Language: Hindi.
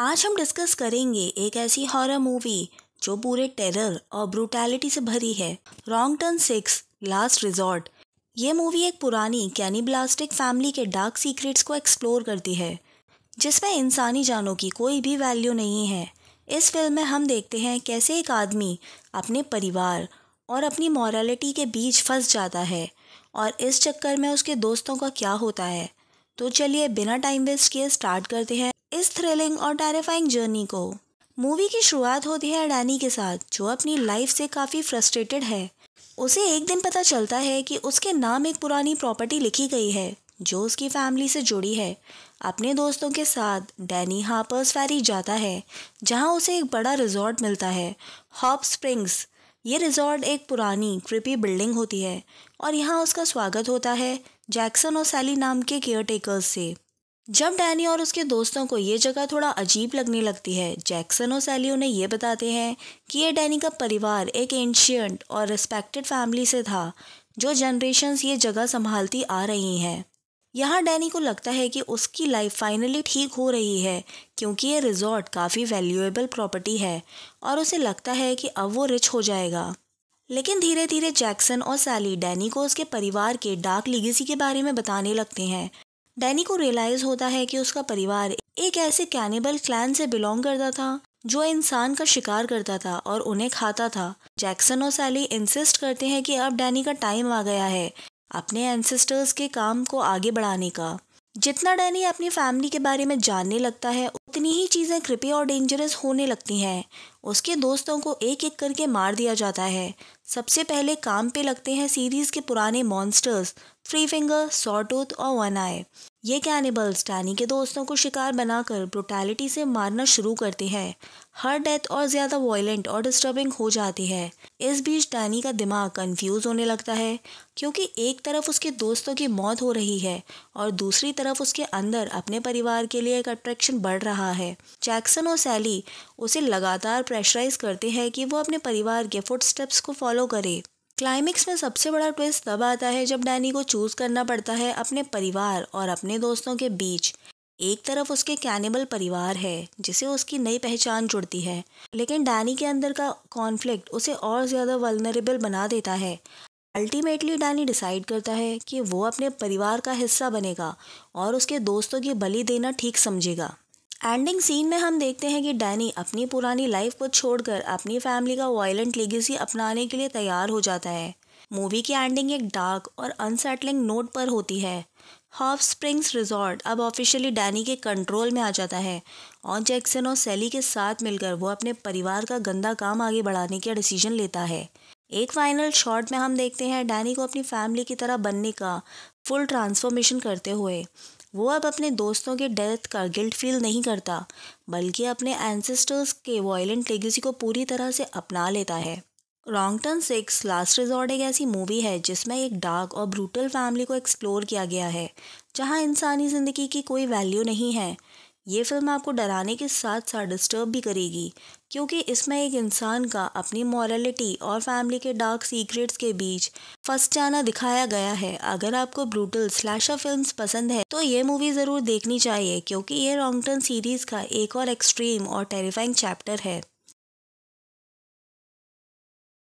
आज हम डिस्कस करेंगे एक ऐसी हॉरर मूवी जो पूरे टेरर और ब्रूटैलिटी से भरी है wrong turn six last resort ये मूवी एक पुरानी कैनिब्लास्टिक फैमिली के डार्क सीक्रेट्स को एक्सप्लोर करती है जिसमें इंसानी जानों की कोई भी वैल्यू नहीं है इस फिल्म में हम देखते हैं कैसे एक आदमी अपने परिवार और अपनी मॉरलिटी के बीच फंस जाता है और इस चक्कर में उसके दोस्तों का क्या होता है तो चलिए बिना टाइम वेस्ट किए स्टार्ट करते हैं इस थ्रिलिंग और टेरिफाइंग जर्नी को मूवी की शुरुआत होती है डैनी के साथ जो अपनी लाइफ से काफ़ी फ्रस्ट्रेटेड है उसे एक दिन पता चलता है कि उसके नाम एक पुरानी प्रॉपर्टी लिखी गई है जो उसकी फैमिली से जुड़ी है अपने दोस्तों के साथ डैनी हापर्स फैरी जाता है जहां उसे एक बड़ा रिजॉर्ट मिलता है हॉप स्प्रिंग्स ये रिजॉर्ट एक पुरानी क्रिपी बिल्डिंग होती है और यहाँ उसका स्वागत होता है जैक्सन और सैली नाम के केयर से जब डैनी और उसके दोस्तों को ये जगह थोड़ा अजीब लगने लगती है जैक्सन और सैली उन्हें ये बताते हैं कि ये डैनी का परिवार एक एंशियंट और रिस्पेक्टेड फैमिली से था जो जनरेशन ये जगह संभालती आ रही हैं यहाँ डैनी को लगता है कि उसकी लाइफ फाइनली ठीक हो रही है क्योंकि ये रिजॉर्ट काफ़ी वैल्यूएबल प्रॉपर्टी है और उसे लगता है कि अब वो रिच हो जाएगा लेकिन धीरे धीरे जैक्सन और सैली डैनी को उसके परिवार के डार्क लिगेसी के बारे में बताने लगते हैं डैनी को रियलाइज होता है कि उसका परिवार एक ऐसे कैनिबल क्लैन से बिलोंग करता था जो इंसान का शिकार करता था और उन्हें खाता था जैक्सन और सैली इंसिस्ट करते हैं कि अब डैनी का टाइम आ गया है अपने एंसेस्टर्स के काम को आगे बढ़ाने का जितना डैनी अपनी फैमिली के बारे में जानने लगता है उतनी ही चीज़ें कृपया और डेंजरस होने लगती हैं उसके दोस्तों को एक एक करके मार दिया जाता है सबसे पहले काम पे लगते हैं सीरीज़ के पुराने मॉन्स्टर्स थ्री फिंगर सॉटूथ और वन आई ये कैनिबल्स टैनी के दोस्तों को शिकार बनाकर ब्रोटैलिटी से मारना शुरू करते हैं हर डेथ और ज़्यादा वॉयलेंट और डिस्टर्बिंग हो जाती है इस बीच टैनी का दिमाग कंफ्यूज होने लगता है क्योंकि एक तरफ उसके दोस्तों की मौत हो रही है और दूसरी तरफ उसके अंदर अपने परिवार के लिए एक अट्रैक्शन बढ़ रहा है जैक्सन और सैली उसे लगातार प्रेशराइज करते हैं कि वो अपने परिवार के फुटस्टेप्स को फॉलो करे क्लाइमेक्स में सबसे बड़ा ट्विस्ट तब आता है जब डैनी को चूज करना पड़ता है अपने परिवार और अपने दोस्तों के बीच एक तरफ उसके कैनिबल परिवार है जिसे उसकी नई पहचान जुड़ती है लेकिन डैनी के अंदर का कॉन्फ्लिक्ट उसे और ज़्यादा वलनरेबल बना देता है अल्टीमेटली डैनी डिसाइड करता है कि वो अपने परिवार का हिस्सा बनेगा और उसके दोस्तों की बलि देना ठीक समझेगा एंडिंग सीन में हम देखते हैं कि डैनी अपनी पुरानी लाइफ को छोड़कर अपनी फैमिली का वायलेंट लेगेसी अपनाने के लिए तैयार हो जाता है मूवी की एंडिंग एक डार्क और अनसेटलिंग नोट पर होती है हॉफ स्प्रिंग्स रिजॉर्ट अब ऑफिशियली डैनी के कंट्रोल में आ जाता है और जैक्सन और सैली के साथ मिलकर वो अपने परिवार का गंदा काम आगे बढ़ाने का डिसीजन लेता है एक फाइनल शॉट में हम देखते हैं डैनी को अपनी फैमिली की तरह बनने का फुल ट्रांसफॉर्मेशन करते हुए वो अब अपने दोस्तों के डेथ का गिल्ट फील नहीं करता बल्कि अपने एंसेस्टर्स के वायलेंट लेगेसी को पूरी तरह से अपना लेता है रॉन्गटन सिक्स लास्ट रिजॉर्ट एक ऐसी मूवी है जिसमें एक डार्क और ब्रूटल फैमिली को एक्सप्लोर किया गया है जहाँ इंसानी ज़िंदगी की कोई वैल्यू नहीं है ये फिल्म आपको डराने के साथ साथ डिस्टर्ब भी करेगी क्योंकि इसमें एक इंसान का अपनी मॉरलिटी और फैमिली के डार्क सीक्रेट्स के बीच फंस जाना दिखाया गया है अगर आपको ब्रूटल स्लैशर फिल्म्स पसंद है तो ये मूवी ज़रूर देखनी चाहिए क्योंकि ये रॉन्गटन सीरीज़ का एक और एक्सट्रीम और टेरिफाइंग चैप्टर है